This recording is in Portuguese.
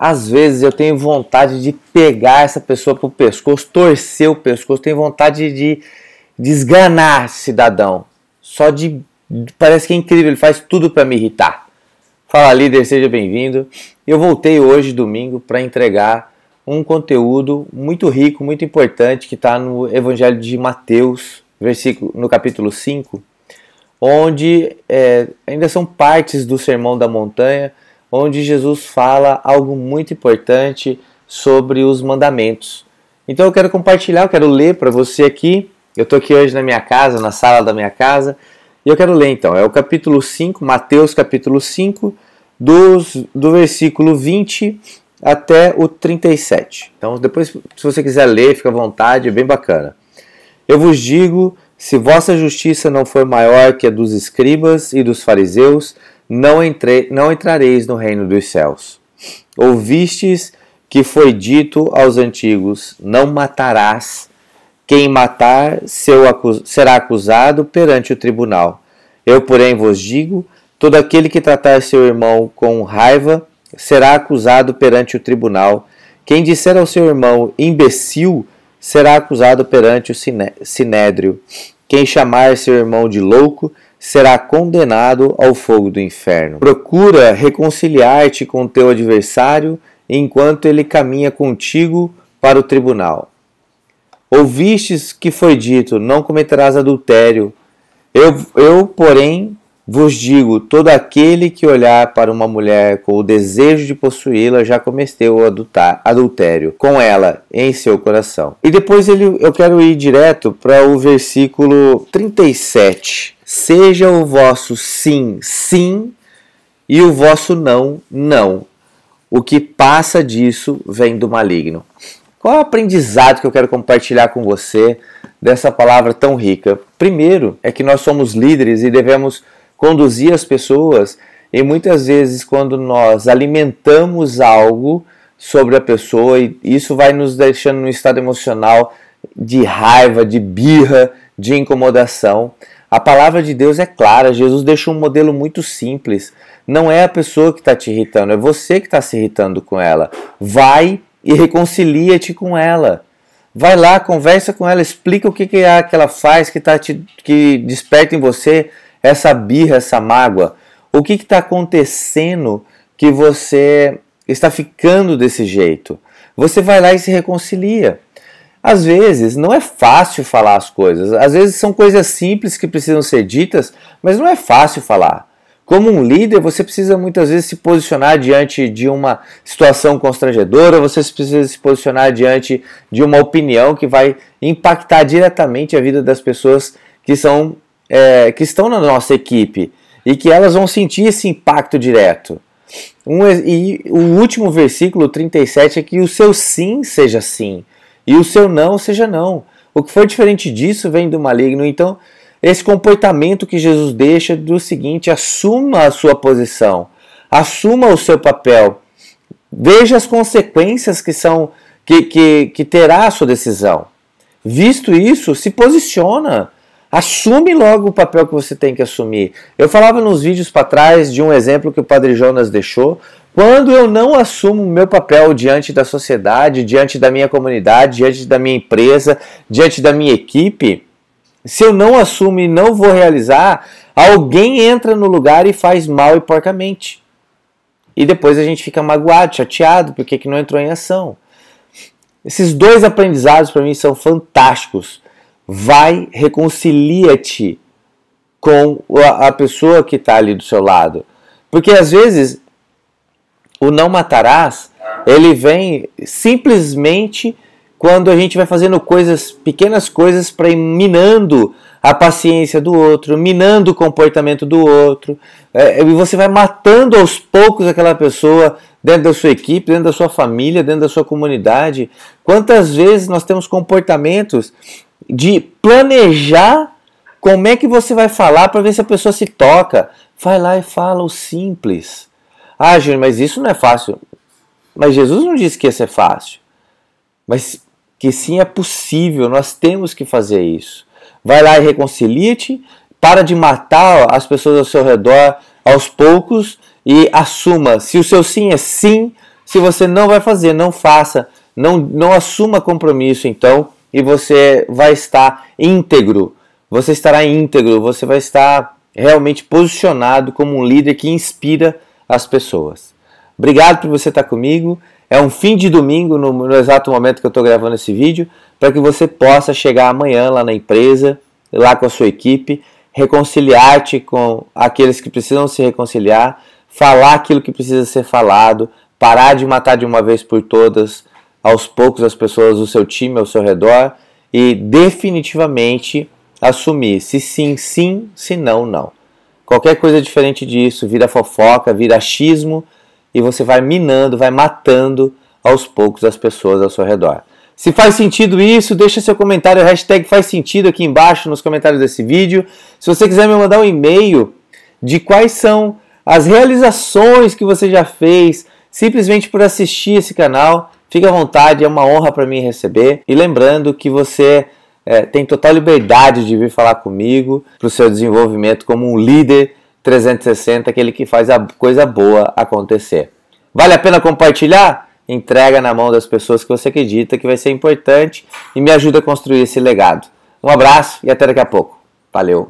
Às vezes eu tenho vontade de pegar essa pessoa pelo pescoço, torcer o pescoço, tenho vontade de desganar esse cidadão. Só de. Parece que é incrível, ele faz tudo para me irritar. Fala líder, seja bem-vindo. Eu voltei hoje, domingo, para entregar um conteúdo muito rico, muito importante que está no Evangelho de Mateus, versículo, no capítulo 5, onde é, ainda são partes do Sermão da Montanha onde Jesus fala algo muito importante sobre os mandamentos. Então eu quero compartilhar, eu quero ler para você aqui. Eu estou aqui hoje na minha casa, na sala da minha casa, e eu quero ler então. É o capítulo 5, Mateus capítulo 5, dos, do versículo 20 até o 37. Então depois, se você quiser ler, fica à vontade, é bem bacana. Eu vos digo, se vossa justiça não for maior que a dos escribas e dos fariseus, não, entre, não entrareis no reino dos céus. Ouvistes que foi dito aos antigos: Não matarás. Quem matar acus, será acusado perante o tribunal. Eu, porém, vos digo: todo aquele que tratar seu irmão com raiva será acusado perante o tribunal. Quem disser ao seu irmão imbecil será acusado perante o sinédrio. Quem chamar seu irmão de louco será condenado ao fogo do inferno. Procura reconciliar-te com teu adversário enquanto ele caminha contigo para o tribunal. Ouvistes que foi dito: Não cometerás adultério. Eu, eu porém, vos digo: todo aquele que olhar para uma mulher com o desejo de possuí-la já cometeu o adultar, adultério com ela em seu coração. E depois ele, eu quero ir direto para o versículo 37. Seja o vosso sim, sim, e o vosso não, não. O que passa disso vem do maligno. Qual é o aprendizado que eu quero compartilhar com você dessa palavra tão rica? Primeiro, é que nós somos líderes e devemos conduzir as pessoas. E muitas vezes, quando nós alimentamos algo sobre a pessoa, isso vai nos deixando num estado emocional de raiva, de birra, de incomodação. A palavra de Deus é clara, Jesus deixou um modelo muito simples. Não é a pessoa que está te irritando, é você que está se irritando com ela. Vai e reconcilia-te com ela. Vai lá, conversa com ela, explica o que, que é que ela faz que, tá te, que desperta em você essa birra, essa mágoa? O que está acontecendo que você está ficando desse jeito? Você vai lá e se reconcilia. Às vezes não é fácil falar as coisas, às vezes são coisas simples que precisam ser ditas, mas não é fácil falar. Como um líder, você precisa muitas vezes se posicionar diante de uma situação constrangedora, você precisa se posicionar diante de uma opinião que vai impactar diretamente a vida das pessoas que são é, que estão na nossa equipe e que elas vão sentir esse impacto direto. Um, e o último versículo, 37, é que o seu sim seja sim e o seu não seja não. O que for diferente disso vem do maligno. Então, esse comportamento que Jesus deixa é do seguinte: assuma a sua posição, assuma o seu papel, veja as consequências que são que, que, que terá a sua decisão. Visto isso, se posiciona. Assume logo o papel que você tem que assumir. Eu falava nos vídeos para trás de um exemplo que o Padre Jonas deixou. Quando eu não assumo o meu papel diante da sociedade, diante da minha comunidade, diante da minha empresa, diante da minha equipe, se eu não assumo e não vou realizar, alguém entra no lugar e faz mal e porcamente. E depois a gente fica magoado, chateado, porque que não entrou em ação. Esses dois aprendizados para mim são fantásticos vai, reconcilia-te com a pessoa que está ali do seu lado. Porque às vezes o não matarás, ele vem simplesmente quando a gente vai fazendo coisas, pequenas coisas para ir minando a paciência do outro, minando o comportamento do outro, é, e você vai matando aos poucos aquela pessoa dentro da sua equipe, dentro da sua família, dentro da sua comunidade. Quantas vezes nós temos comportamentos de planejar como é que você vai falar para ver se a pessoa se toca. Vai lá e fala o simples. Ah, Júnior, mas isso não é fácil. Mas Jesus não disse que ia ser fácil. Mas que sim é possível, nós temos que fazer isso. Vai lá e reconcilie te para de matar as pessoas ao seu redor aos poucos e assuma. Se o seu sim é sim, se você não vai fazer, não faça, não, não assuma compromisso, então e você vai estar íntegro. Você estará íntegro, você vai estar realmente posicionado como um líder que inspira as pessoas. Obrigado por você estar comigo. É um fim de domingo, no, no exato momento que eu estou gravando esse vídeo, para que você possa chegar amanhã lá na empresa, lá com a sua equipe, reconciliar-te com aqueles que precisam se reconciliar, falar aquilo que precisa ser falado, parar de matar de uma vez por todas aos poucos as pessoas do seu time ao seu redor e definitivamente assumir se sim, sim, se não, não. Qualquer coisa diferente disso vira fofoca, vira achismo e você vai minando, vai matando aos poucos as pessoas ao seu redor. Se faz sentido isso, deixa seu comentário, hashtag faz sentido aqui embaixo nos comentários desse vídeo. Se você quiser me mandar um e-mail de quais são as realizações que você já fez simplesmente por assistir esse canal, Fique à vontade, é uma honra para mim receber. E lembrando que você é, tem total liberdade de vir falar comigo para o seu desenvolvimento como um líder 360, aquele que faz a coisa boa acontecer. Vale a pena compartilhar? Entrega na mão das pessoas que você acredita que vai ser importante e me ajuda a construir esse legado. Um abraço e até daqui a pouco. Valeu!